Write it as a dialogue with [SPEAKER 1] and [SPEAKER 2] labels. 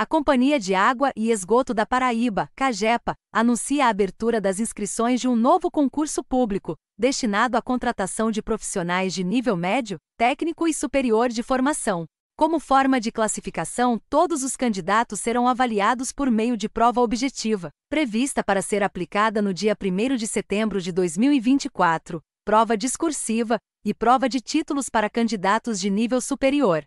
[SPEAKER 1] A Companhia de Água e Esgoto da Paraíba, CAGEPA, anuncia a abertura das inscrições de um novo concurso público, destinado à contratação de profissionais de nível médio, técnico e superior de formação. Como forma de classificação, todos os candidatos serão avaliados por meio de prova objetiva, prevista para ser aplicada no dia 1 de setembro de 2024, prova discursiva e prova de títulos para candidatos de nível superior.